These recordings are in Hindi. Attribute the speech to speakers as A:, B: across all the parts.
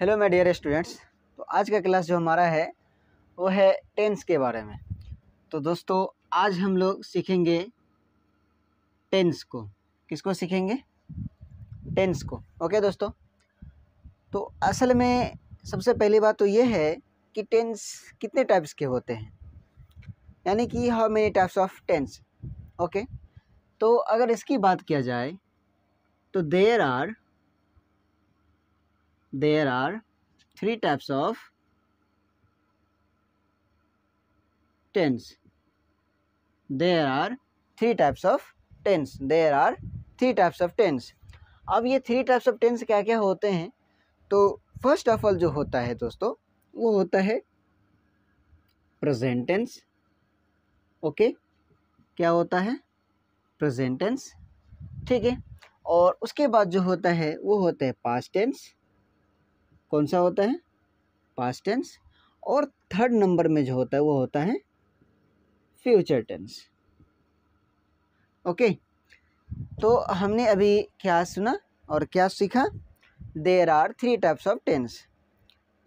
A: हेलो माय डियर स्टूडेंट्स तो आज का क्लास जो हमारा है वो है टेंस के बारे में तो दोस्तों आज हम लोग सीखेंगे टेंस को किसको सीखेंगे टेंस को ओके दोस्तों तो असल में सबसे पहली बात तो ये है कि टेंस कितने टाइप्स के होते हैं यानी कि how many types of tense okay तो अगर इसकी बात किया जाए तो there are there are three types of tense there are three types of tense there are three types of tense अब ये थ्री टाइप्स ऑफ टेंस क्या क्या होते हैं तो फर्स्ट ऑफ ऑल जो होता है दोस्तों वो होता है प्रजेंटेंस ओके क्या होता है प्रजेंटेंस ठीक है और उसके बाद जो होता है वो होता है पास्ट टेंस कौन सा होता है पास्ट टेंस और थर्ड नंबर में जो होता है वो होता है फ्यूचर टेंस ओके तो हमने अभी क्या सुना और क्या सीखा there are three types of tense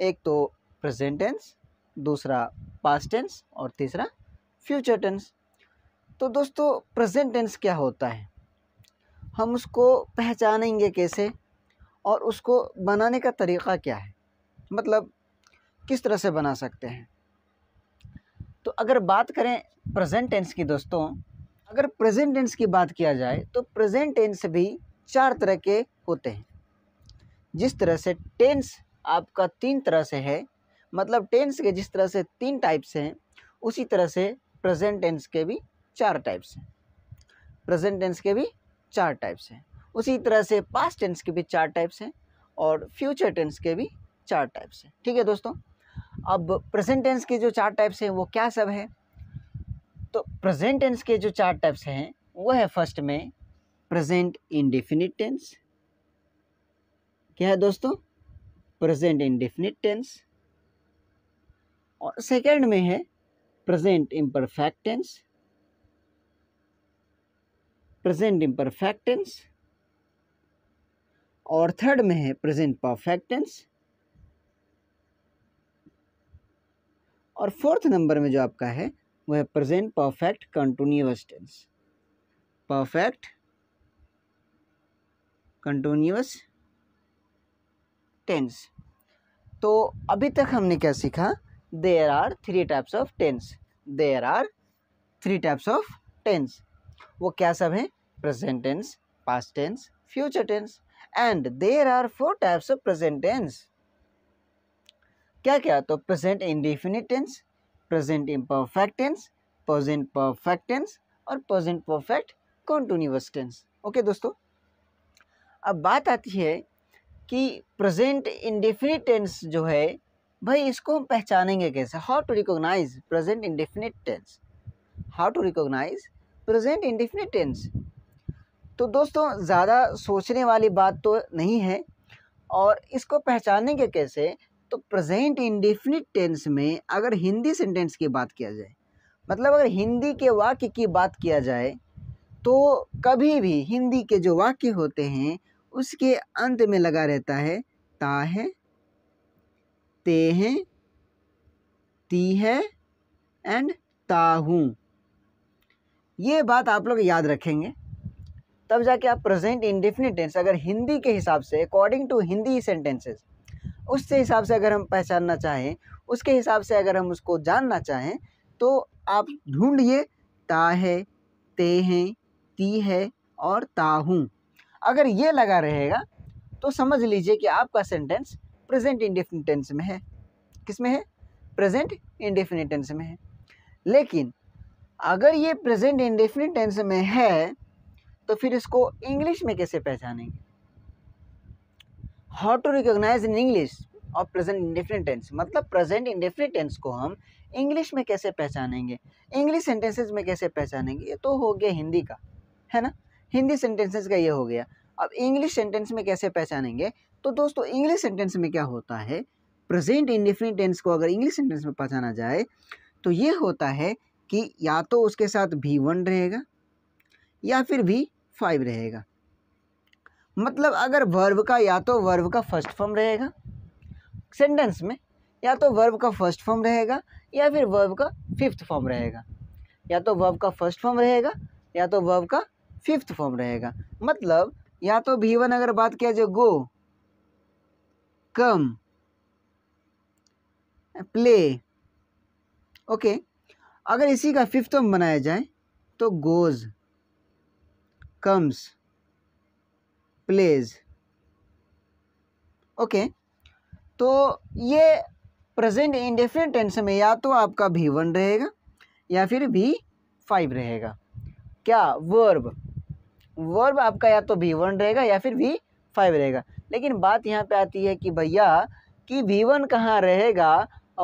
A: एक तो प्रेजेंट टेंस दूसरा पास्ट टेंस और तीसरा फ्यूचर टेंस तो दोस्तों प्रेजेंट टेंस क्या होता है हम उसको पहचानेंगे कैसे और उसको बनाने का तरीक़ा क्या है मतलब किस तरह से बना सकते हैं तो अगर बात करें प्रेजेंट टेंस की दोस्तों अगर प्रेजेंट टेंस की बात किया जाए तो प्रेजेंट टेंस भी चार तरह के होते हैं जिस तरह से टेंस आपका तीन तरह से है मतलब टेंस के जिस तरह से तीन टाइप्स हैं उसी तरह से प्रेजेंट टेंस के भी चार टाइप्स हैं प्रेजेंट टेंस के भी चार टाइप्स हैं उसी तरह से पास्ट टेंस के भी चार टाइप्स हैं और फ्यूचर टेंस के भी चार टाइप्स हैं ठीक है दोस्तों अब प्रेजेंट टेंस के जो चार टाइप्स हैं वो क्या सब है तो प्रेजेंट टेंस के जो चार टाइप्स हैं वो है फर्स्ट में प्रेजेंट इनडिफिनिट टेंस क्या है दोस्तों प्रेजेंट इनडिफिनिट टेंस और सेकेंड में है present imperfect tense present imperfect tense और थर्ड में है प्रेजेंट परफेक्ट टेंस और फोर्थ नंबर में जो आपका है वो है present perfect continuous tense perfect continuous tense तो अभी तक हमने क्या सीखा there are three types of tense there are three types of tense वो क्या सब हैं present tense past tense future tense and there are four types of present tense क्या क्या तो present indefinite tense present imperfect tense present perfect tense और present perfect continuous tense okay दोस्तों अब बात आती है कि प्रेजेंट इंडिफिनिट टेंस जो है भाई इसको हम पहचानेंगे कैसे how to recognise present indefinite tense how to recognise present indefinite tense तो दोस्तों ज़्यादा सोचने वाली बात तो नहीं है और इसको पहचानने के कैसे तो प्रेजेंट इंडिफिनिट टेंस में अगर हिंदी सेंटेंस की बात किया जाए मतलब अगर हिंदी के वाक्य की बात किया जाए तो कभी भी हिंदी के जो वाक्य होते हैं उसके अंत में लगा रहता है ता है ते हैं ती है एंड ताहूँ ये बात आप लोग याद रखेंगे तब जाके आप प्रेजेंट इंडिफिनिट टेंस अगर हिंदी के हिसाब से अकॉर्डिंग टू हिंदी सेंटेंसेस उससे हिसाब से अगर हम पहचानना चाहें उसके हिसाब से अगर हम उसको जानना चाहें तो आप ढूंढिए ता है ते हैं ती है और ता हूँ अगर ये लगा रहेगा तो समझ लीजिए कि आपका सेंटेंस प्रेजेंट इंडिफिनिट टेंस में है किस में है प्रेजेंट इंडिफिनिट टेंस में है लेकिन अगर ये प्रेजेंट इंडिफिनिट टेंस में है तो फिर इसको इंग्लिश में कैसे पहचानेंगे how to recognise in English और प्रेजेंट इंडेफिनेट टेंस मतलब प्रेजेंट इंडेफिनेट टेंस को हम इंग्लिश में कैसे पहचानेंगे इंग्लिश सेंटेंसेज में कैसे पहचानेंगे ये तो हो गया हिंदी का है ना हिंदी सेंटेंसेज का ये हो गया अब इंग्लिश सेंटेंस में कैसे पहचानेंगे तो दोस्तों इंग्लिश सेंटेंस में क्या होता है प्रेजेंट इंडेफिनेट टेंस को अगर इंग्लिश सेंटेंस में पहचाना जाए तो ये होता है कि या तो उसके साथ भी वन रहेगा या फिर भी फाइव रहेगा मतलब अगर वर्ब का या तो वर्ब का फर्स्ट फॉर्म रहेगा सेंटेंस में या तो वर्ब का फर्स्ट फॉर्म रहेगा या फिर वर्ब का फिफ्थ फॉर्म रहेगा या तो वर्ब का फर्स्ट फॉर्म रहेगा या तो वर्ब का फिफ्थ फॉर्म रहेगा मतलब या तो भी वन अगर बात किया जाए गो कम प्ले ओके अगर इसी का फिफ्थ फॉर्म बनाया जाए तो goes comes plays okay okay. तो ये प्रेजेंट डिफरेंट टेंस में या तो आपका भी वन रहेगा या फिर भी फाइव रहेगा क्या वर्ब वर्ब आपका या तो भी वन रहेगा या फिर भी फाइव रहेगा लेकिन बात यहाँ पे आती है कि भैया कि भी वन कहाँ रहेगा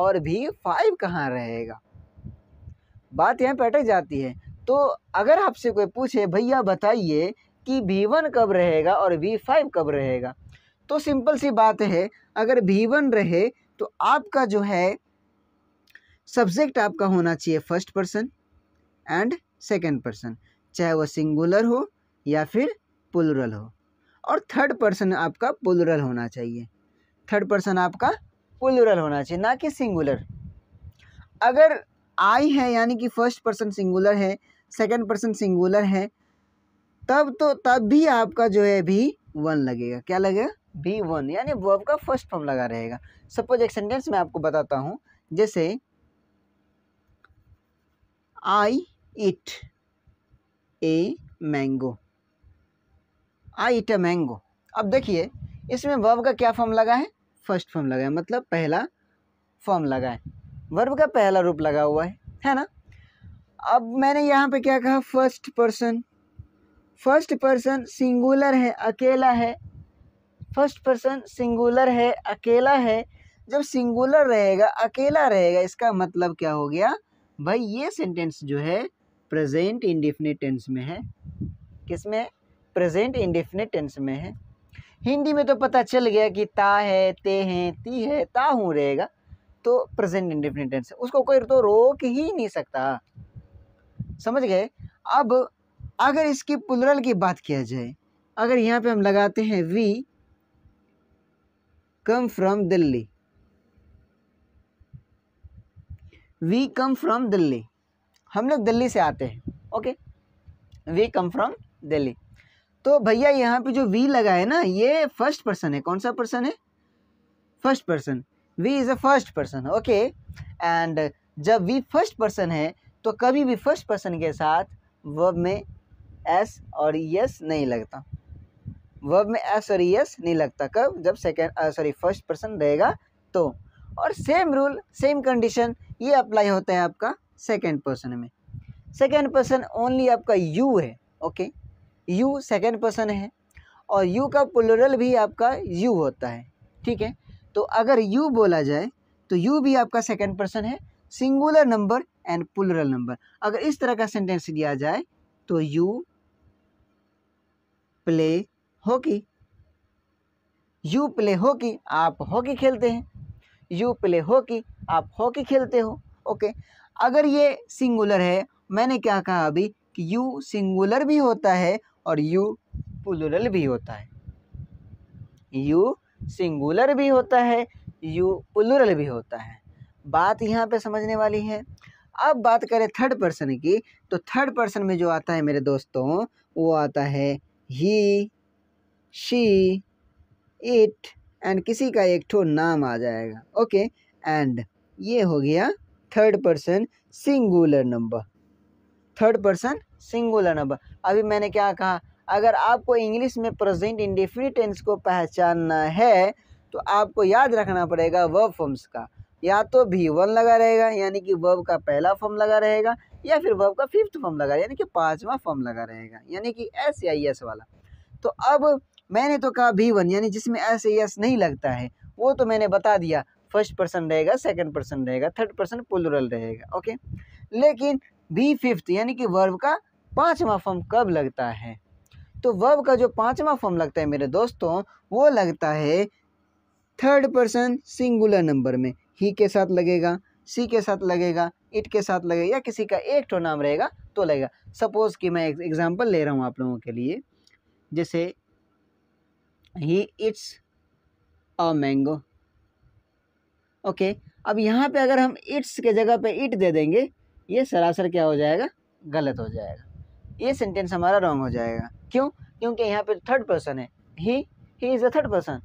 A: और भी फाइव कहाँ रहेगा बात यहाँ पे अटक जाती है तो अगर आपसे कोई पूछे भैया बताइए कि वी वन कब रहेगा और वी फाइव कब रहेगा तो सिंपल सी बात है अगर वी वन रहे तो आपका जो है सब्जेक्ट आपका होना चाहिए first person and second person चाहे वह सिंगुलर हो या फिर पुलरल हो और थर्ड पर्सन आपका पुलरल होना चाहिए थर्ड पर्सन आपका पुलरल होना चाहिए ना कि सिंगुलर अगर आई है यानी कि फर्स्ट पर्सन सिंगुलर है सेकेंड पर्सन सिंगुलर है तब तो तब भी आपका जो है भी वन लगेगा क्या लगेगा भी वन यानी वर्ब का फर्स्ट फॉर्म लगा रहेगा सपोज एक सेंटेंस मैं आपको बताता हूँ जैसे I eat a mango I eat a mango अब देखिए इसमें वर्ब का क्या फॉर्म लगा है फर्स्ट फॉर्म लगा है मतलब पहला फॉर्म लगा है वर्ब का पहला रूप लगा हुआ है है ना अब मैंने यहाँ पे क्या कहा first person first person singular है अकेला है फर्स्ट पर्सन सिंगुलर है अकेला है जब सिंगुलर रहेगा अकेला रहेगा इसका मतलब क्या हो गया भाई ये सेंटेंस जो है प्रेजेंट इंडिफिनिट टेंस में है किस में प्रेजेंट इंडिफिनिट टेंस में है हिंदी में तो पता चल गया कि ता है ते हैं ती है ता हूँ रहेगा तो प्रेजेंट इंडिफिनिट टेंस उसको कोई तो रोक ही नहीं सकता समझ गए अब अगर इसकी पुलरल की बात किया जाए अगर यहाँ पे हम लगाते हैं we come from Delhi we come from Delhi हम लोग दिल्ली से आते हैं okay we come from Delhi तो भैया यहाँ पे जो वी लगा है ना ये फर्स्ट पर्सन है कौन सा पर्सन है first person we is a first person okay and जब वी फर्स्ट पर्सन है तो कभी भी फर्स्ट पर्सन के साथ वर्ब में एस और यस नहीं लगता वर्ब में एस और यस नहीं लगता कब जब सेकेंड सॉरी फर्स्ट पर्सन रहेगा तो और सेम रूल सेम कंडीशन ये अप्लाई होता है आपका सेकेंड पर्सन में सेकेंड पर्सन ओनली आपका यू है ओके यू सेकेंड पर्सन है और यू का प्लुरल भी आपका यू होता है ठीक है तो अगर यू बोला जाए तो यू भी आपका सेकेंड पर्सन है singular number and plural number अगर इस तरह का सेंटेंस दिया जाए तो you play hockey you play hockey आप हॉकी खेलते हैं यू प्ले हॉकी आप हॉकी खेलते हो ओके अगर ये सिंगुलर है मैंने क्या कहा अभी कि यू सिंगुलर भी होता है और यू पुलरल भी होता है यू सिंगुलर भी होता है यू पुलरल भी होता है बात यहाँ पे समझने वाली है अब बात करें थर्ड पर्सन की तो थर्ड पर्सन में जो आता है मेरे दोस्तों वो आता है ही शी इट एंड किसी का एक ठो नाम आ जाएगा ओके एंड ये हो गया third person singular number third person singular number अभी मैंने क्या कहा अगर आपको इंग्लिश में प्रेजेंट इंडेफिनिट टेंस को पहचानना है तो आपको याद रखना पड़ेगा वर्ब फॉर्म्स का या तो भी वन लगा रहेगा यानी कि वर्ब का पहला फॉर्म लगा रहेगा या फिर वर्ब का फिफ्थ फॉर्म लगा यानी कि पाँचवा फॉर्म लगा रहेगा यानी कि एस या एस वाला तो अब मैंने तो कहा भी वन यानी जिसमें एस या एस नहीं लगता है वो तो मैंने बता दिया फर्स्ट पर्सन रहेगा सेकेंड पर्सन रहेगा थर्ड पर्सन पुलरल रहेगा ओके लेकिन भी फिफ्थ यानी कि वर्ब का पाँचवा फॉर्म कब लगता है तो वर्ब का जो पाँचवा फॉर्म लगता है मेरे दोस्तों वो लगता है थर्ड पर्सन सिंगुलर नंबर में ही के साथ लगेगा सी के साथ लगेगा इट के साथ लगेगा या किसी का एक तो नाम रहेगा तो लगेगा सपोज़ कि मैं एक एग्ज़ाम्पल ले रहा हूँ आप लोगों के लिए जैसे he it's a mango okay अब यहाँ पे अगर हम इट्स के जगह पे इट दे देंगे ये सरासर क्या हो जाएगा गलत हो जाएगा ये सेंटेंस हमारा रॉन्ग हो जाएगा क्यों क्योंकि यहाँ पे थर्ड पर्सन है he he is a third person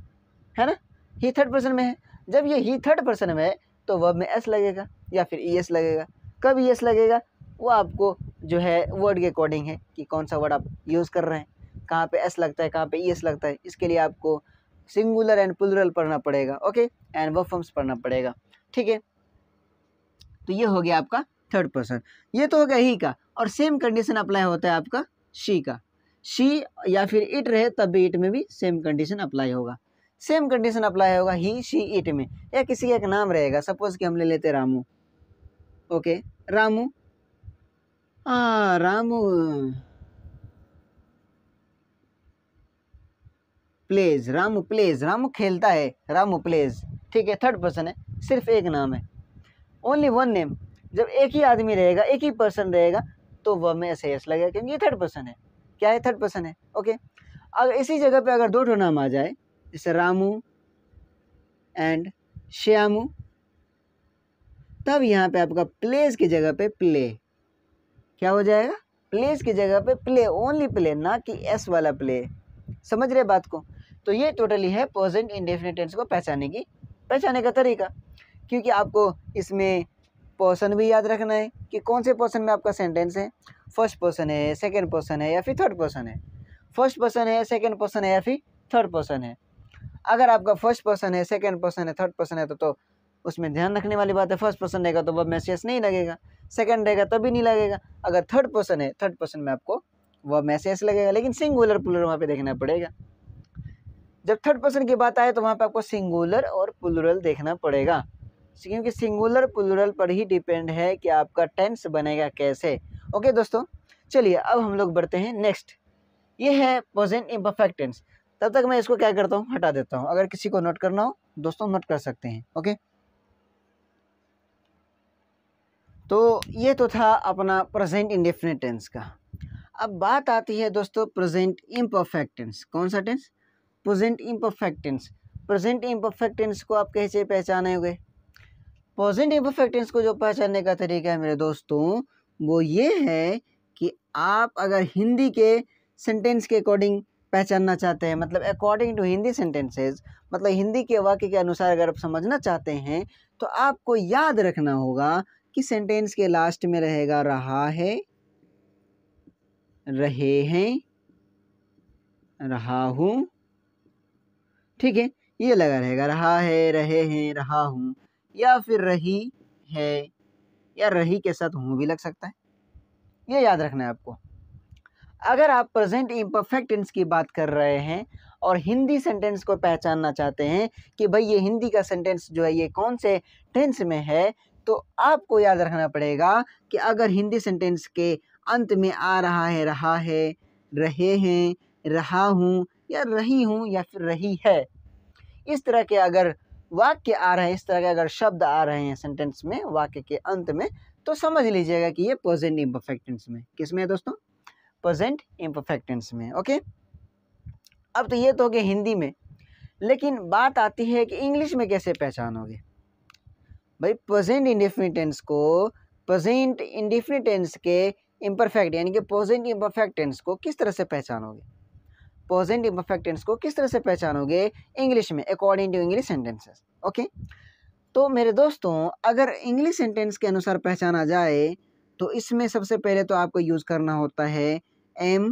A: है ना ही थर्ड पर्सन में है जब ये ही थर्ड पर्सन में है तो वर्ब में एस लगेगा या फिर ई एस लगेगा कब ई एस लगेगा वो आपको जो है वर्ड के अकॉर्डिंग है कि कौन सा वर्ड आप यूज़ कर रहे हैं कहाँ पे एस लगता है कहाँ पे ई एस लगता है इसके लिए आपको सिंगुलर एंड प्लुरल पढ़ना पड़ेगा ओके एंड वर्ब फॉर्म्स पढ़ना पड़ेगा ठीक है तो ये हो गया आपका थर्ड पर्सन ये तो हो गया ही का और सेम कंडीशन अप्लाई होता है आपका शी का शी या फिर इट रहे तब भी इट में भी सेम कंडीशन अप्लाई होगा सेम कंडीशन अप्लाई होगा ही शी इट में या किसी का एक नाम रहेगा सपोज कि हम ले लेते रामू ओके रामू आ हाँ, रामू प्लेज रामू प्लेज रामू खेलता है रामू प्लेज ठीक है थर्ड पर्सन है सिर्फ एक नाम है ओनली वन नेम जब एक ही आदमी रहेगा एक ही पर्सन रहेगा तो वह में ऐसे लगेगा क्योंकि ये थर्ड पर्सन है क्या है थर्ड पर्सन है ओके अगर इसी जगह पे अगर दो ठो नाम आ जाए जैसे रामू एंड श्यामू तब यहाँ पे आपका प्लेस की जगह पे प्ले क्या हो जाएगा प्लेस की जगह पे प्ले ओनली प्ले ना कि एस वाला प्ले समझ रहे बात को तो ये टोटली है पोजेंट इंडेफिनेट टेंस को पहचाने की पहचाने का तरीका क्योंकि आपको इसमें पोर्सन भी याद रखना है कि कौन से पोर्सन में आपका सेंटेंस है फर्स्ट पर्सन है सेकेंड पर्सन है या फिर थर्ड पर्सन है फर्स्ट पर्सन है सेकेंड पर्सन है या फिर थर्ड पर्सन है अगर आपका फर्स्ट पर्सन है सेकेंड पर्सन है थर्ड पर्सन है तो, तो उसमें ध्यान रखने वाली बात है फर्स्ट पर्सन रहेगा तो वह मैसेज नहीं लगेगा सेकेंड रहेगा तभी नहीं लगेगा अगर थर्ड पर्सन है थर्ड पर्सन में आपको वह मैसेज लगेगा लेकिन सिंगुलर पुलर वहाँ पर देखना पड़ेगा जब थर्ड पर्सन की बात आए तो वहाँ पर आपको सिंगुलर और पुलरल देखना पड़ेगा क्योंकि सिंगुलर पुलरल पर ही डिपेंड है कि आपका टेंस बनेगा कैसे ओके दोस्तों चलिए अब हम लोग बढ़ते हैं नेक्स्ट ये है प्रेजेंट इम्परफेक्ट टेंस तब तक मैं इसको क्या करता हूँ हटा देता हूँ अगर किसी को नोट करना हो दोस्तों नोट कर सकते हैं ओके तो ये तो था अपना प्रेजेंट इंडेफिनेट टेंस का अब बात आती है दोस्तों प्रेजेंट इम्परफेक्ट टेंस कौन सा tense present imperfect tense present imperfect tense को आप कैसे होंगे प्रेजेंट इम्परफेक्ट टेंस को जो पहचानने का तरीका है मेरे दोस्तों वो ये है कि आप अगर हिंदी के सेंटेंस के अकॉर्डिंग पहचानना चाहते हैं मतलब अकॉर्डिंग टू हिंदी सेंटेंसेज मतलब हिंदी के वाक्य के अनुसार अगर आप समझना चाहते हैं तो आपको याद रखना होगा कि सेंटेंस के लास्ट में रहेगा रहा है रहे हैं रहा हूँ ठीक है ये लगा रहेगा रहा है रहे हैं रहा हूँ या फिर रही है या रही के साथ हूँ भी लग सकता है ये याद रखना है आपको अगर आप प्रेजेंट इम्परफेक्ट टेंस की बात कर रहे हैं और हिंदी सेंटेंस को पहचानना चाहते हैं कि भाई ये हिंदी का सेंटेंस जो है ये कौन से टेंस में है तो आपको याद रखना पड़ेगा कि अगर हिंदी सेंटेंस के अंत में आ रहा है रहा है रहे हैं रहा हूँ या रही हूँ या फिर रही है इस तरह के अगर वाक्य आ रहे हैं इस तरह के अगर शब्द आ रहे हैं सेंटेंस में वाक्य के अंत में तो समझ लीजिएगा कि ये पॉजिटिव इम्परफेक्ट टेंस में किस में है दोस्तों प्रजेंट इम्परफेक्ट टेंस में ओके अब तो ये तो हो गया हिंदी में लेकिन बात आती है कि इंग्लिश में कैसे पहचानोगे भाई प्रजेंट इंडिफिनिटेंस को प्रजेंट इंडिफिनिटेंस के इम्परफेक्ट यानी कि प्रजेंट इम्परफेक्ट टेंस को किस तरह से पहचानोगे प्रजेंट इम्परफेक्ट टेंस को किस तरह से पहचानोगे इंग्लिश में according to English sentences okay तो मेरे दोस्तों अगर इंग्लिश सेंटेंस के अनुसार पहचाना जाए तो इसमें सबसे पहले तो आपको यूज़ करना होता है am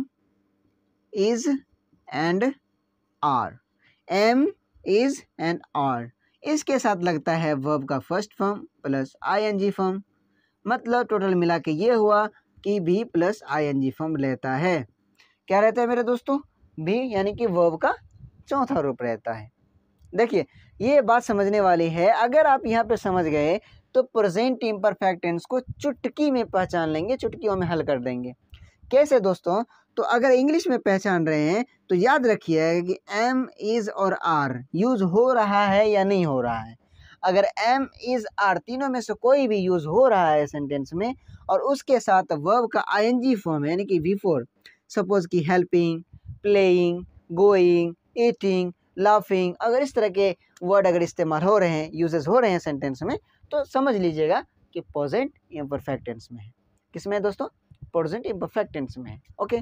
A: is and are am is and are इसके साथ लगता है वर्ब का first form plus ING form मतलब टोटल मिला के ये हुआ कि भी प्लस आईएनजी फॉर्म रहता है क्या रहता है मेरे दोस्तों भी यानी कि वर्ब का चौथा रूप रहता है देखिए ये बात समझने वाली है अगर आप यहाँ पे समझ गए तो प्रेजेंट इम्परफेक्ट टेंस को चुटकी में पहचान लेंगे चुटकियों में हल कर देंगे कैसे दोस्तों तो अगर इंग्लिश में पहचान रहे हैं तो याद रखिएगा कि एम इज़ और आर यूज़ हो रहा है या नहीं हो रहा है अगर एम इज़ आर तीनों में से कोई भी यूज़ हो रहा है सेंटेंस में और उसके साथ वर्ब का आईएनजी फॉर्म है यानी कि वी फोर सपोज की helping playing going eating laughing अगर इस तरह के वर्ड अगर इस्तेमाल हो रहे हैं यूजेज हो रहे हैं सेंटेंस में तो समझ लीजिएगा कि प्रेजेंट इम्परफेक्ट टेंस में है किस में है दोस्तों प्रेजेंट इम्परफेक्ट टेंस में है ओके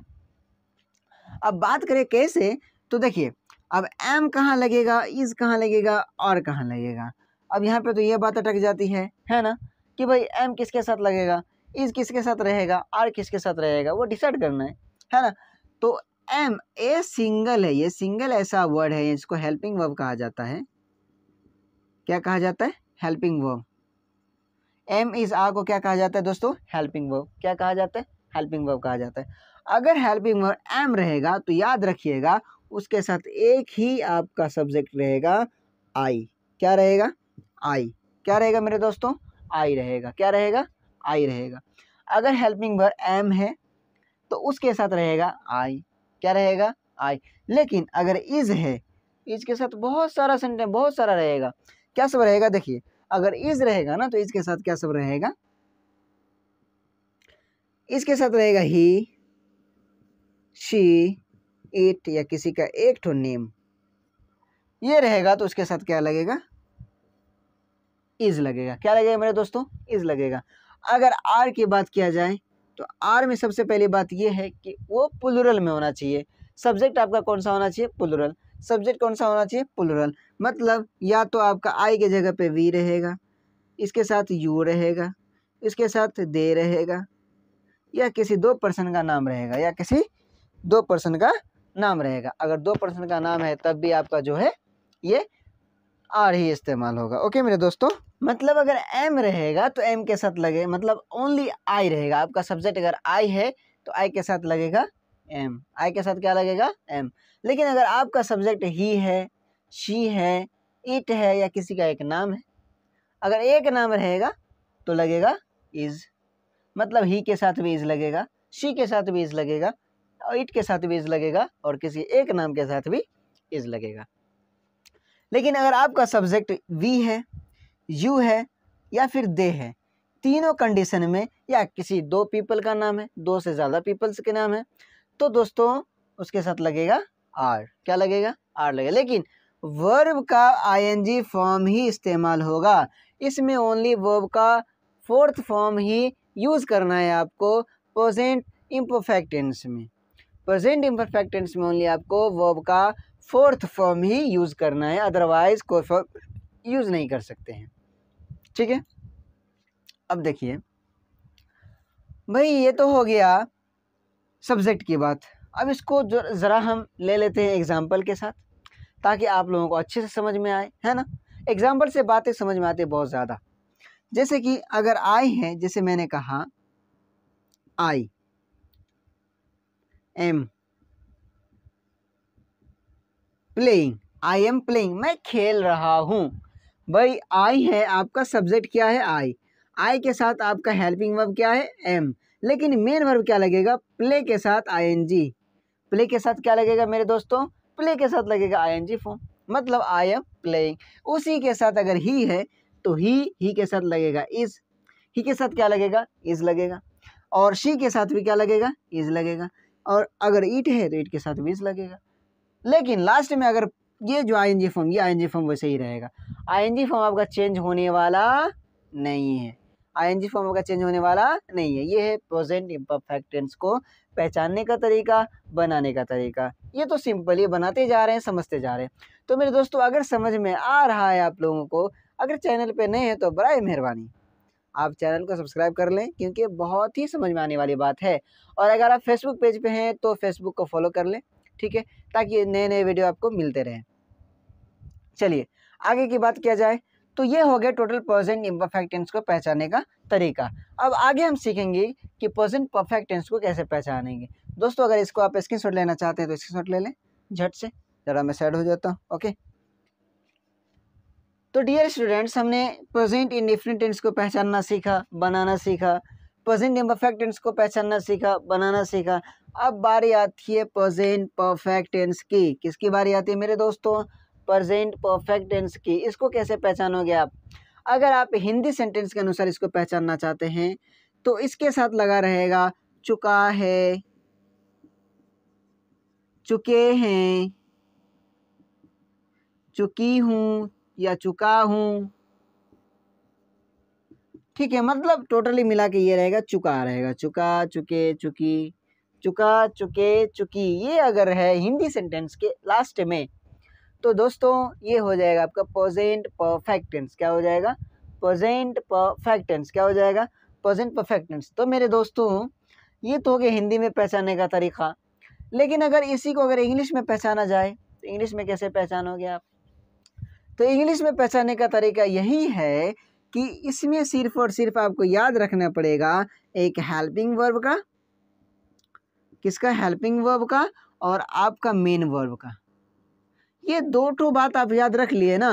A: अब बात करें कैसे तो देखिए अब एम कहाँ लगेगा इज़ कहाँ लगेगा और कहाँ लगेगा अब यहाँ पे तो ये बात अटक जाती है है ना कि भाई एम किसके साथ लगेगा इज़ किसके साथ रहेगा आर किसके साथ रहेगा वो डिसाइड करना है है ना तो एम ए सिंगल है ये सिंगल ऐसा वर्ड है इसको हेल्पिंग वर्ब कहा जाता है क्या कहा जाता है helping verb am is are को क्या कहा जाता है दोस्तों हेल्पिंग वर्ब क्या कहा जाता है हेल्पिंग वर्ब कहा जाता है अगर हेल्पिंग वर्ब एम रहेगा तो याद रखिएगा उसके साथ एक ही आपका सब्जेक्ट रहेगा आई क्या रहेगा आई क्या रहेगा मेरे दोस्तों आई रहेगा क्या रहेगा आई रहेगा अगर हेल्पिंग वर्ब एम है तो उसके साथ रहेगा आई क्या रहेगा आई लेकिन अगर इज है इज के साथ बहुत सारा सेंटेंस बहुत सारा रहेगा क्या सब रहेगा देखिए अगर इज रहेगा ना तो इसके साथ क्या सब रहेगा इसके साथ रहेगा ही शी इट या किसी का एक ठो नेम ये रहेगा तो उसके साथ क्या लगेगा इज लगेगा क्या लगेगा मेरे दोस्तों इज लगेगा अगर आर की बात किया जाए तो आर में सबसे पहली बात यह है कि वो पुलुरल में होना चाहिए सब्जेक्ट आपका कौन सा होना चाहिए पुलुरल सब्जेक्ट कौन सा होना चाहिए पुलुरल मतलब या तो आपका आई के जगह पे वी रहेगा इसके साथ यू रहेगा इसके साथ दे रहेगा या किसी दो पर्सन का नाम रहेगा या किसी दो पर्सन का नाम रहेगा अगर दो पर्सन का नाम है तब भी आपका जो है ये आर ही इस्तेमाल होगा ओके मेरे दोस्तों मतलब अगर एम रहेगा तो एम के साथ लगे मतलब ओनली आई रहेगा आपका सब्जेक्ट अगर आई है तो आई के साथ लगेगा एम आई के साथ क्या लगेगा एम लेकिन अगर आपका सब्जेक्ट ही है शी है इट है या किसी का एक नाम है अगर एक नाम रहेगा तो लगेगा इज़ मतलब ही के साथ भी इज़ लगेगा शी के साथ भी इज़ लगेगा और इट के साथ भी इज़ लगेगा और किसी एक नाम के साथ भी इज़ लगेगा लेकिन अगर आपका सब्जेक्ट वी है यू है या फिर दे है तीनों कंडीशन में या किसी दो पीपल का नाम है दो से ज़्यादा पीपल्स के नाम है तो दोस्तों उसके साथ लगेगा आर क्या लगेगा आर लगेगा लेकिन वर्ब का आईएनजी फॉर्म ही इस्तेमाल होगा इसमें ओनली वर्ब का फोर्थ फॉर्म ही यूज़ करना है आपको प्रेजेंट इम्परफेक्ट टेंस में प्रेजेंट इम्परफेक्ट टेंस में ओनली आपको वर्ब का फोर्थ फॉर्म ही यूज़ करना है अदरवाइज कोई फॉर्म यूज़ नहीं कर सकते हैं ठीक है अब देखिए भाई ये तो हो गया सब्जेक्ट की बात अब इसको ज़रा हम ले लेते हैं एग्ज़ाम्पल के साथ ताकि आप लोगों को अच्छे से समझ में आए है ना एग्ज़ाम्पल से बातें समझ में आती बहुत ज़्यादा जैसे कि अगर आई है जैसे मैंने कहा I am playing I am playing मैं खेल रहा हूँ भाई आई है आपका सब्जेक्ट क्या है आई आई के साथ आपका हेल्पिंग वर्ब क्या है एम लेकिन मेन वर्ब क्या लगेगा प्ले के साथ आई एन जी प्ले के साथ क्या लगेगा मेरे दोस्तों प्ले के साथ लगेगा आई एन जी फॉर्म मतलब आई एम प्लेइंग उसी के साथ अगर ही है तो ही ही के साथ लगेगा इज ही के साथ क्या लगेगा इज लगेगा और शी के साथ भी क्या लगेगा इज लगेगा और अगर ईट है तो ईट के साथ भी इज लगेगा लेकिन लास्ट में अगर ये जो आई एन जी फॉर्म ये आई एन जी फॉर्म वैसे ही रहेगा आई एन जी फॉर्म आपका चेंज होने वाला नहीं है आई एन जी फॉर्म आपका चेंज होने वाला नहीं है ये है प्रोजेंट इम्परफेक्ट टेंस को पहचानने का तरीका बनाने का तरीका ये तो सिंपल ये बनाते जा रहे हैं समझते जा रहे हैं तो मेरे दोस्तों अगर समझ में आ रहा है आप लोगों को अगर चैनल पर नए हैं तो बर मेहरबानी आप चैनल को सब्सक्राइब कर लें क्योंकि बहुत ही समझ में आने वाली बात है और अगर आप फेसबुक पेज पे हैं तो फेसबुक को फॉलो कर लें ठीक है ताकि नए नए वीडियो आपको मिलते रहें चलिए आगे की बात किया जाए तो ये हो गया टोटल प्रेजेंट इम्परफेक्ट टेंस को पहचानने का तरीका अब आगे हम सीखेंगे कि प्रेजेंट परफेक्ट टेंस को कैसे पहचानेंगे दोस्तों अगर इसको आप स्क्रीनशॉट लेना चाहते हैं तो स्क्रीनशॉट ले लें झट से ज़रा मैं सैड हो जाता हूँ ओके तो डियर स्टूडेंट्स हमने प्रेजेंट इन डिफरेंट टेंस को पहचानना सीखा बनाना सीखा प्रेजेंट इम्परफेक्ट टेंस को पहचानना सीखा बनाना सीखा अब बारी आती है प्रजेंट परफेक्ट टेंस की किसकी बारी आती है मेरे दोस्तों प्रजेंट परफेक्ट टेंस की इसको कैसे पहचानोगे आप अगर आप हिंदी सेंटेंस के अनुसार इसको पहचानना चाहते हैं तो इसके साथ लगा रहेगा चुका है चुके हैं चुकी हूँ या चुका हूँ ठीक है मतलब टोटली मिला के ये रहेगा चुका रहेगा चुका चुके चुकी चुका चुके चुकी ये अगर है हिंदी सेंटेंस के लास्ट में तो दोस्तों ये हो जाएगा आपका प्रजेंट परफेक्ट टेंस क्या हो जाएगा प्रजेंट परफेक्ट टेंस क्या हो जाएगा प्रजेंट परफेक्ट टेंस तो मेरे दोस्तों ये तो हो गया हिंदी में पहचानने का तरीका लेकिन अगर इसी को अगर इंग्लिश में पहचाना जाए तो इंग्लिश में कैसे पहचानोगे आप तो इंग्लिश में पहचानने का तरीका यही है कि इसमें सिर्फ और सिर्फ आपको याद रखना पड़ेगा एक हेल्पिंग वर्ब का किसका हेल्पिंग वर्ब का और आपका मेन वर्ब का ये दो ठो बात आप याद रख लिए ना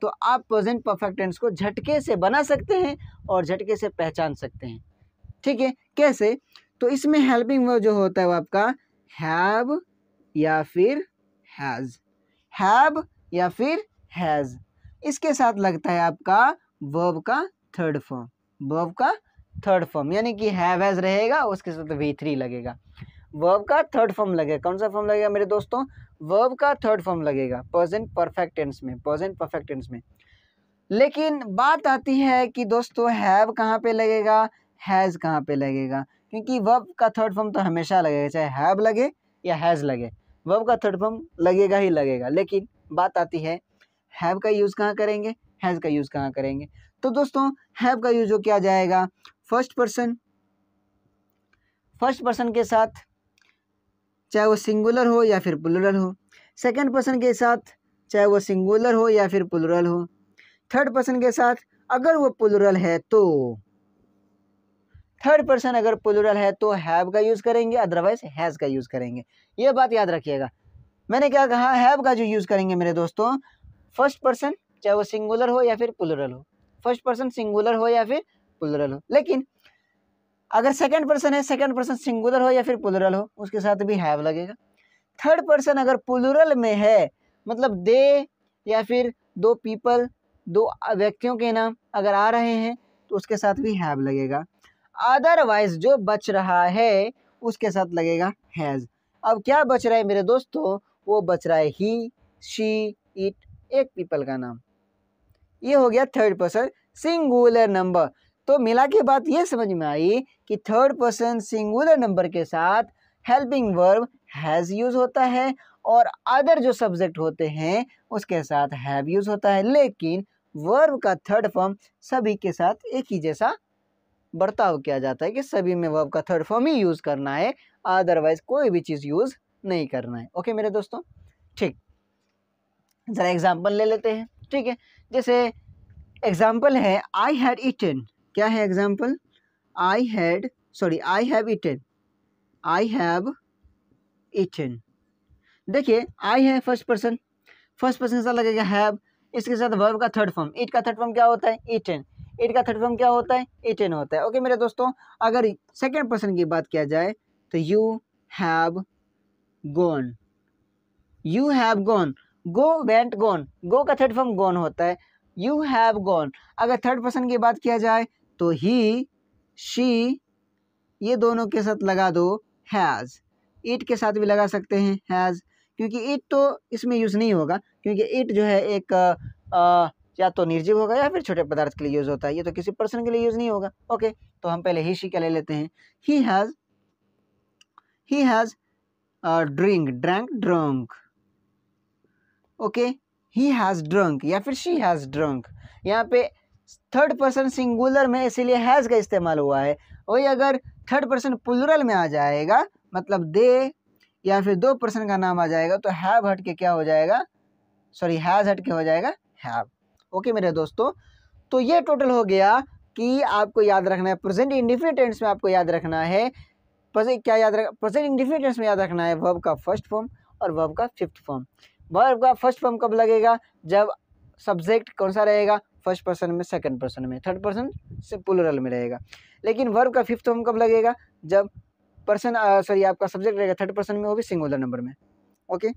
A: तो आप प्रेजेंट परफेक्ट टेंस को झटके से बना सकते हैं और झटके से पहचान सकते हैं ठीक है कैसे तो इसमें हेल्पिंग वर्ब जो होता है वो आपका हैव या फिर हैज़ हैव या फिर हैज़ इसके साथ लगता है आपका वर्ब का थर्ड फॉर्म वर्ब का थर्ड फॉर्म यानी कि हैव हैज़ रहेगा उसके साथ वी थ्री लगेगा वर्ब का थर्ड फॉर्म लगेगा कौन सा फॉर्म लगेगा मेरे दोस्तों वर्ब का थर्ड फॉर्म लगेगा प्रेजेंट परफेक्ट टेंस में प्रेजेंट परफेक्ट टेंस में लेकिन बात आती है कि दोस्तों हैव कहाँ पे लगेगा हैज़ कहाँ पे लगेगा क्योंकि वर्ब का थर्ड फॉर्म तो हमेशा लगेगा चाहे हैव लगे या हैज़ लगे वर्ब का थर्ड फॉर्म लगेगा ही लगेगा लेकिन बात आती है हैव का यूज़ कहाँ करेंगे हैज़ का यूज़ कहाँ करेंगे तो दोस्तों हैव का यूज़ हो किया जाएगा फर्स्ट पर्सन फर्स्ट पर्सन के साथ चाहे वो सिंगुलर हो या फिर प्लुरल हो सेकेंड पर्सन के साथ चाहे वो सिंगुलर हो या फिर प्लुरल हो थर्ड पर्सन के साथ अगर वो प्लुरल है तो थर्ड पर्सन अगर प्लुरल है तो हैव का यूज़ करेंगे अदरवाइज हैज़ का यूज़ करेंगे ये बात याद रखिएगा मैंने क्या कहा हैव का जो यूज़ करेंगे मेरे दोस्तों फर्स्ट पर्सन चाहे वो सिंगुलर हो या फिर प्लुरल हो फर्स्ट पर्सन सिंगुलर हो या फिर प्लुरल हो लेकिन अगर सेकंड पर्सन है सेकेंड पर्सन सिंगुलर हो या फिर पुलरल हो उसके साथ भी हैव लगेगा थर्ड पर्सन अगर पुलरल में है मतलब दे या फिर दो पीपल दो व्यक्तियों के नाम अगर आ रहे हैं तो उसके साथ भी हैव लगेगा अदरवाइज जो बच रहा है उसके साथ लगेगा हैज़ अब क्या बच रहा है मेरे दोस्तों वो बच रहा है ही शी इट एक पीपल का नाम ये हो गया थर्ड पर्सन सिंगुलर नंबर तो मिला के बात ये समझ में आई कि थर्ड पर्सन सिंगुलर नंबर के साथ हेल्पिंग वर्ब हैज़ यूज़ होता है और अदर जो सब्जेक्ट होते हैं उसके साथ हैव यूज़ होता है लेकिन वर्ब का थर्ड फॉर्म सभी के साथ एक ही जैसा बर्ताव किया जाता है कि सभी में वर्ब का थर्ड फॉर्म ही यूज़ करना है अदरवाइज कोई भी चीज़ यूज़ नहीं करना है ओके मेरे दोस्तों ठीक ज़रा एग्ज़ाम्पल ले लेते हैं ठीक है जैसे एग्ज़ाम्पल है आई हैड इटन क्या है example I had sorry I have eaten I have eaten देखिए आई है फर्स्ट पर्सन फर्स्ट पर्सन के साथ लगेगा हैव इसके साथ वर्ब का थर्ड फॉर्म इट का थर्ड फॉर्म क्या होता है इटन इट का थर्ड फॉर्म क्या होता है इटन होता है ओके मेरे दोस्तों अगर सेकेंड पर्सन की बात किया जाए तो you have gone you have gone go went gone go का थर्ड फॉर्म गोन होता है यू हैव गोन अगर थर्ड पर्सन की बात किया जाए तो ही शी ये दोनों के साथ लगा दो हैज़ ईट के साथ भी लगा सकते हैं हैज़ क्योंकि इट तो इसमें यूज़ नहीं होगा क्योंकि ईट जो है एक आ, या तो निर्जीव होगा या फिर छोटे पदार्थ के लिए यूज़ होता है ये तो किसी पर्सन के लिए यूज़ नहीं होगा ओके तो हम पहले ही शी का ले लेते हैं he has he has drink drank drunk okay he has drunk या फिर शी हैज़ ड्रंक यहाँ पे थर्ड पर्सन सिंगुलर में इसीलिए हैज़ का इस्तेमाल हुआ है वही अगर थर्ड पर्सन पुलरल में आ जाएगा मतलब दे या फिर दो पर्सन का नाम आ जाएगा तो हैव हट के क्या हो जाएगा सॉरी हैज़ हट के हो जाएगा हैव ओके मेरे दोस्तों तो ये टोटल हो गया कि आपको याद रखना है प्रेजेंट इंडिफिनिट टेंस में आपको याद रखना है क्या याद रख प्रेजेंट इंडिफिनिट टेंस में याद रखना है वर्ब का फर्स्ट फॉर्म और वर्ब का फिफ्थ फॉर्म वर्ब का फर्स्ट फॉर्म कब लगेगा जब सब्जेक्ट कौन सा रहेगा फर्स्ट पर्सन में सेकंड पर्सन में थर्ड पर्सन से पुलरल में रहेगा लेकिन वर्ब का फिफ्थ फॉर्म कब लगेगा जब पर्सन सॉरी आपका सब्जेक्ट रहेगा थर्ड पर्सन में वो भी सिंगुलर नंबर में ओके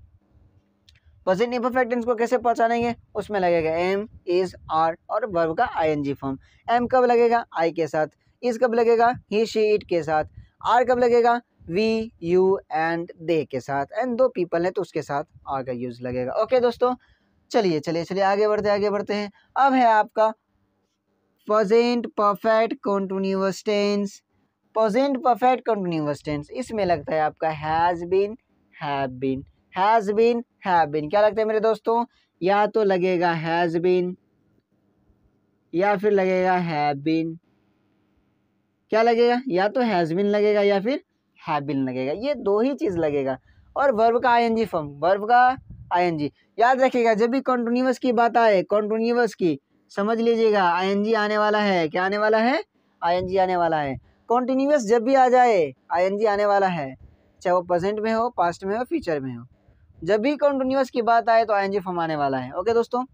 A: पर्सन इम्परफेक्टेंस को कैसे पहचानेंगे उसमें लगेगा एम इज आर और वर्ब का आईएनजी फॉर्म एम कब लगेगा आई के साथ इज कब लगेगा ही शी इट के साथ आर कब लगेगा वी यू एंड दे के साथ एंड दो पीपल हैं तो उसके साथ आर का यूज लगेगा ओके okay, दोस्तों चलिए चलिए चलिए आगे बढ़ते आगे बढ़ते हैं अब है आपका present perfect continuous tense present perfect continuous tense इसमें लगता है आपका has been have been has been have been क्या लगता है मेरे दोस्तों या तो लगेगा हैज़ बीन या फिर लगेगा हैव बीन क्या लगेगा या तो हैज़ बीन लगेगा या फिर हैव बीन लगेगा ये दो ही चीज़ लगेगा और वर्ब का I N G form verb का आई याद रखिएगा जब भी कॉन्टिन्यूस की बात आए कॉन्टिन्यूस की समझ लीजिएगा आई आने वाला है क्या आने वाला है आई आने वाला है कॉन्टिन्यूस जब भी आ जाए आई आने वाला है चाहे वो प्रेजेंट में हो पास्ट में हो फ्यूचर में हो जब भी कॉन्टिन्यूस की बात आए तो जी फॉर्म आने वाला है ओके दोस्तों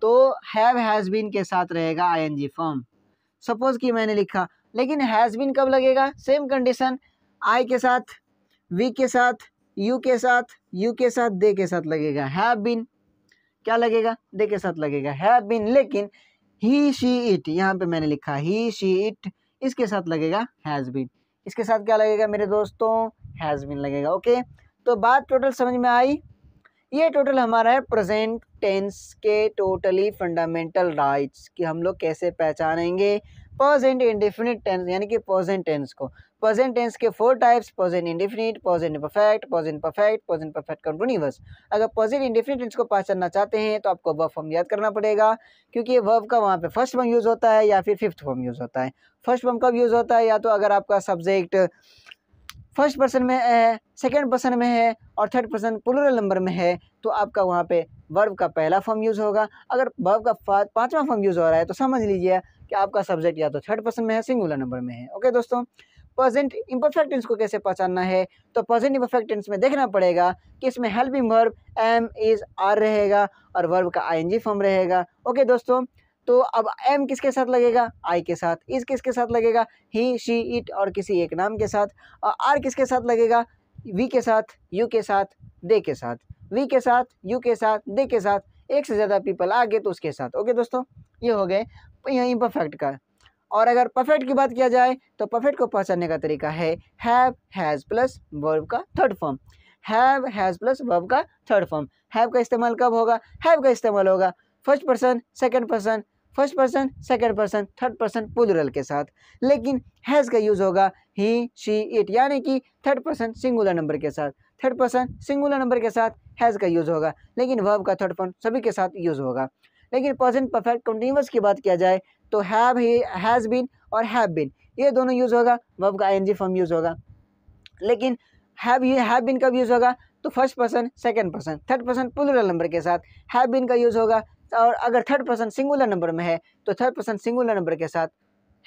A: तो हैव हैज़ बीन के साथ रहेगा जी फॉर्म सपोज कि मैंने लिखा लेकिन हैज़ बीन कब लगेगा सेम कंडीशन आई के साथ वी के साथ यू के साथ यू के साथ दे के साथ लगेगा हैव बिन क्या लगेगा दे के साथ लगेगा हैव बिन लेकिन ही शी इट यहाँ पे मैंने लिखा ही शी इट इसके साथ लगेगा हैज़ बिन इसके साथ क्या लगेगा मेरे दोस्तों हैज़ बिन लगेगा ओके तो बात टोटल समझ में आई ये टोटल हमारा है प्रेजेंट टेंस के टोटली फंडामेंटल राइट्स कि हम लोग कैसे पहचानेंगे प्रेजेंट इंडिफिनिट टेंस यानी कि प्रेजेंट टेंस को प्रेजेंट टेंस के four types present indefinite present perfect present perfect present perfect continuous अगर प्रेजेंट इंडिफिनिट टेंस को पहचानना चाहते हैं तो आपको वर्ब फॉर्म याद करना पड़ेगा क्योंकि वर्ब का वहाँ पे फर्स्ट फॉर्म यूज़ होता है या फिर फिफ्थ फॉर्म यूज़ होता है फर्स्ट फॉर्म कब यूज़ होता है या तो अगर आपका सब्जेक्ट फर्स्ट पर्सन में है सेकेंड पर्सन में है और थर्ड पर्सन प्लूरल नंबर में है तो आपका वहाँ पे वर्ब का पहला फॉर्म यूज़ होगा अगर वर्ब का पाँचवा फॉर्म यूज़ हो रहा है तो समझ लीजिए कि आपका सब्जेक्ट या तो थर्ड पर्सन में है सिंगुलर नंबर में है ओके दोस्तों प्रजेंट इम्परफेक्ट टेंस को कैसे पहचानना है तो प्रजेंट इम्परफेक्ट टेंस में देखना पड़ेगा कि इसमें helping verb am is are रहेगा और वर्ब का आईएनजी फॉर्म रहेगा ओके दोस्तों तो अब एम किसके साथ लगेगा आई के साथ इस किसके साथ लगेगा ही शी इट और किसी एक नाम के साथ और आर किसके साथ लगेगा वी के साथ यू के साथ दे के साथ वी के साथ यू के साथ दे के साथ एक से ज़्यादा पीपल आ गए तो उसके साथ ओके दोस्तों ये हो गए यहाँ इम्परफेक्ट का और अगर परफेक्ट की बात किया जाए तो परफेक्ट को पहचानने का तरीका है हैव हैज़ प्लस वर्ब का third form have has plus verb का थर्ड फॉर्म हैव का इस्तेमाल कब होगा हैव का इस्तेमाल होगा first person second person first person second person third person plural के साथ लेकिन हैज़ का यूज़ होगा ही शी इट यानी कि थर्ड पर्सन सिंगुलर नंबर के साथ थर्ड पर्सन सिंगुलर नंबर के साथ हैज़ का यूज़ होगा लेकिन वर्ब का थर्ड फॉर्म सभी के साथ यूज़ होगा लेकिन पर्सन परफेक्ट कंटिन्यूस की बात किया जाए तो हैव ही हैज़ बीन और हैव बीन ये दोनों यूज़ होगा वब का आई फॉर्म यूज़ होगा लेकिन हैव हैव बिन कब यूज़ होगा तो first person second person third person plural number के साथ हैव बिन का यूज़ होगा और अगर थर्ड पर्सन सिंगुलर नंबर में है तो थर्ड पर्सन सिंगुलर नंबर के साथ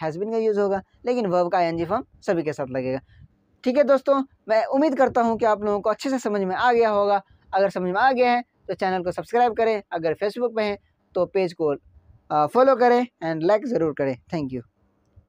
A: हैज़ बिन का यूज़ होगा लेकिन वर्ब का आई फॉर्म सभी के साथ लगेगा ठीक है दोस्तों मैं उम्मीद करता हूँ कि आप लोगों को अच्छे से समझ में आ गया होगा अगर समझ में आ गया है तो चैनल को सब्सक्राइब करें अगर फेसबुक पर हैं तो पेज को फॉलो करें एंड लाइक ज़रूर करें थैंक यू